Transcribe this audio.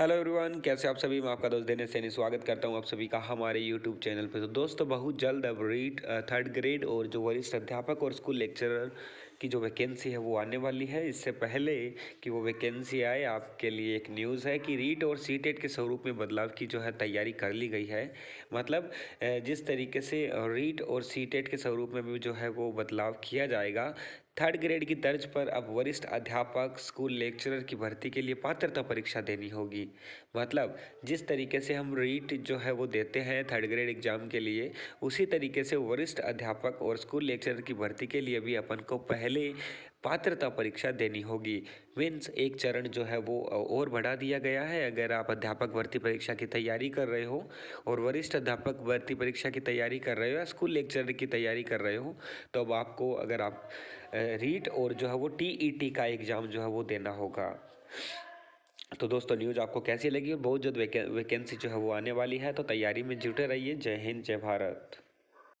hello everyone कैसे आप सभी मैं आपका दोस्त देने सैनी स्वागत करता हूं आप सभी का हमारे यूट्यूब चैनल पर तो दोस्तों बहुत जल्द अब रीट थर्ड ग्रेड और जो वरिष्ठ अध्यापक और स्कूल लेक्चरर की जो वैकेंसी है वो आने वाली है इससे पहले कि वो वैकेंसी आए आपके लिए एक न्यूज़ है कि रीट और सी के स्वरूप में बदलाव की जो है तैयारी कर ली गई है मतलब जिस तरीके से रीट और सी के स्वरूप में भी जो है वो बदलाव किया जाएगा थर्ड ग्रेड की तर्ज पर अब वरिष्ठ अध्यापक स्कूल लेक्चरर की भर्ती के लिए पात्रता परीक्षा देनी होगी मतलब जिस तरीके से हम रीट जो है वो देते हैं थर्ड ग्रेड एग्ज़ाम के लिए उसी तरीके से वरिष्ठ अध्यापक और स्कूल लेक्चरर की भर्ती के लिए भी अपन को पहले पहले पात्रता परीक्षा देनी होगी मीन्स एक चरण जो है वो और बढ़ा दिया गया है अगर आप अध्यापक भर्ती परीक्षा की तैयारी कर रहे हो और वरिष्ठ अध्यापक भर्ती परीक्षा की तैयारी कर रहे हो या स्कूल लेक्चर की तैयारी कर रहे हो तो अब आपको अगर आप रीट और जो है वो टी का एग्ज़ाम जो है वो देना होगा तो दोस्तों न्यूज़ आपको कैसी लगी और बहुत जल्द वैकेंसी जो है वो आने वाली है तो तैयारी में जुटे रहिए जय हिंद जय भारत